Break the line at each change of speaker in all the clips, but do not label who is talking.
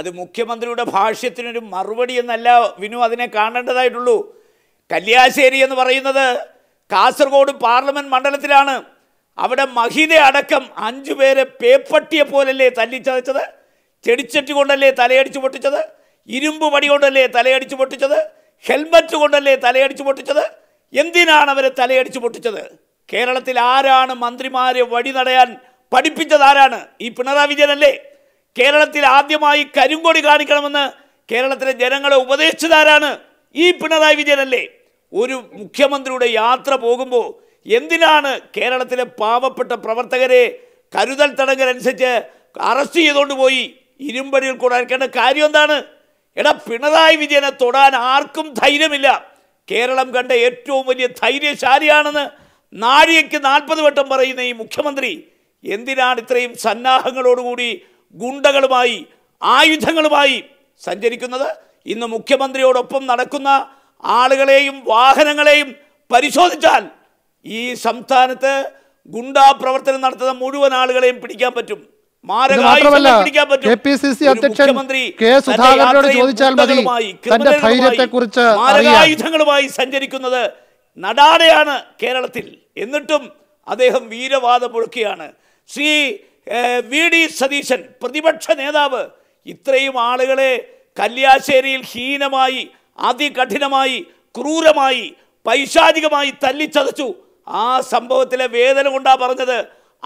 അത് മുഖ്യമന്ത്രിയുടെ ഭാഷ്യത്തിനൊരു മറുപടി എന്നല്ല വിനു അതിനെ കാണേണ്ടതായിട്ടുള്ളൂ കല്യാശ്ശേരി എന്ന് പറയുന്നത് കാസർഗോഡ് പാർലമെൻറ്റ് മണ്ഡലത്തിലാണ് അവിടെ മഹിത അടക്കം അഞ്ചു പേരെ പേപ്പട്ടിയെ പോലല്ലേ തല്ലിച്ചതച്ചത് ചെടിച്ചട്ടി കൊണ്ടല്ലേ തലയടിച്ച് പൊട്ടിച്ചത് ഇരുമ്പ് പടി കൊണ്ടല്ലേ തലയടിച്ച് പൊട്ടിച്ചത് ഹെൽമറ്റ് കൊണ്ടല്ലേ തലയടിച്ച് പൊട്ടിച്ചത് എന്തിനാണ് അവരെ തലയടിച്ച് പൊട്ടിച്ചത് കേരളത്തിൽ ആരാണ് മന്ത്രിമാരെ വഴി നടയാൻ പഠിപ്പിച്ചത് ആരാണ് ഈ പിണറായി വിജയനല്ലേ കേരളത്തിൽ ആദ്യമായി കരിങ്കൊടി കാണിക്കണമെന്ന് കേരളത്തിലെ ജനങ്ങളെ ഉപദേശിച്ചതാരാണ് ഈ പിണറായി വിജയനല്ലേ ഒരു മുഖ്യമന്ത്രിയുടെ യാത്ര പോകുമ്പോൾ എന്തിനാണ് കേരളത്തിലെ പാവപ്പെട്ട പ്രവർത്തകരെ കരുതൽ തടങ്കലനുസരിച്ച് അറസ്റ്റ് ചെയ്തുകൊണ്ട് പോയി ഇരുമ്പടിയിൽ അയക്കേണ്ട കാര്യം എന്താണ് എടാ പിണറായി വിജയനെ തൊടാൻ ആർക്കും ധൈര്യമില്ല കേരളം കണ്ട ഏറ്റവും വലിയ ധൈര്യശാലിയാണെന്ന് നാഴികയ്ക്ക് നാൽപ്പത് വട്ടം പറയുന്ന ഈ മുഖ്യമന്ത്രി എന്തിനാണ് ഇത്രയും സന്നാഹങ്ങളോടുകൂടി ഗുണ്ടകളുമായി ആയുധങ്ങളുമായി സഞ്ചരിക്കുന്നത് ഇന്ന് മുഖ്യമന്ത്രിയോടൊപ്പം നടക്കുന്ന ആളുകളെയും വാഹനങ്ങളെയും പരിശോധിച്ചാൽ ഈ സംസ്ഥാനത്ത് ഗുണ്ടാ പ്രവർത്തനം നടത്തുന്ന മുഴുവൻ ആളുകളെയും പിടിക്കാൻ പറ്റും മാരകായുധങ്ങളുമായി സഞ്ചരിക്കുന്നത് നടാടെയാണ് കേരളത്തിൽ എന്നിട്ടും അദ്ദേഹം വീരവാദം മുഴക്കുകയാണ് ശ്രീ വി ഡി സതീശൻ പ്രതിപക്ഷ നേതാവ് ഇത്രയും ആളുകളെ കല്യാശ്ശേരിയിൽ ഹീനമായി അതികഠിനമായി ക്രൂരമായി പൈശാചികമായി തല്ലിച്ചതച്ചു ആ സംഭവത്തിലെ വേദന കൊണ്ടാ പറഞ്ഞത്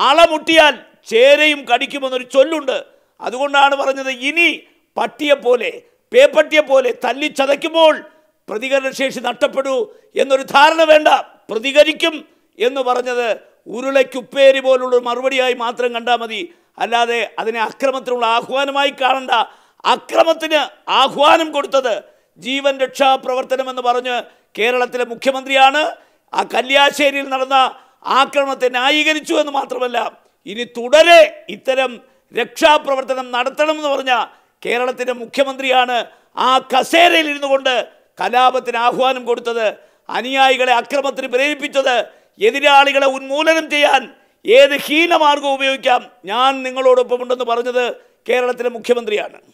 അളമുട്ടിയാൽ ചേരയും കടിക്കുമെന്നൊരു ചൊല്ലുണ്ട് അതുകൊണ്ടാണ് പറഞ്ഞത് ഇനി പേപ്പട്ടിയെ പോലെ തല്ലിച്ചതയ്ക്കുമ്പോൾ പ്രതികരണശേഷി നഷ്ടപ്പെടൂ എന്നൊരു ധാരണ വേണ്ട പ്രതികരിക്കും എന്ന് പറഞ്ഞത് ഉരുളയ്ക്കുപ്പേരി പോലുള്ള മറുപടിയായി മാത്രം കണ്ടാൽ മതി അല്ലാതെ അതിനെ അക്രമത്തിനുള്ള ആഹ്വാനമായി കാണണ്ട അക്രമത്തിന് ആഹ്വാനം കൊടുത്തത് ജീവൻ രക്ഷാ പ്രവർത്തനം എന്ന് പറഞ്ഞ് കേരളത്തിലെ മുഖ്യമന്ത്രിയാണ് ആ കല്യാശ്ശേരിയിൽ നടന്ന ആക്രമണത്തെ ന്യായീകരിച്ചു എന്ന് മാത്രമല്ല ഇനി തുടരെ ഇത്തരം രക്ഷാപ്രവർത്തനം നടത്തണമെന്ന് പറഞ്ഞ കേരളത്തിൻ്റെ മുഖ്യമന്ത്രിയാണ് ആ കസേരയിൽ ഇരുന്നു കൊണ്ട് കലാപത്തിന് ആഹ്വാനം കൊടുത്തത് അനുയായികളെ അക്രമത്തിന് പ്രേരിപ്പിച്ചത് എതിരാളികളെ ഉന്മൂലനം ചെയ്യാൻ ഏത് ഹീനമാർഗം ഉപയോഗിക്കാം ഞാൻ നിങ്ങളോടൊപ്പമുണ്ടെന്ന് പറഞ്ഞത് കേരളത്തിലെ മുഖ്യമന്ത്രിയാണ്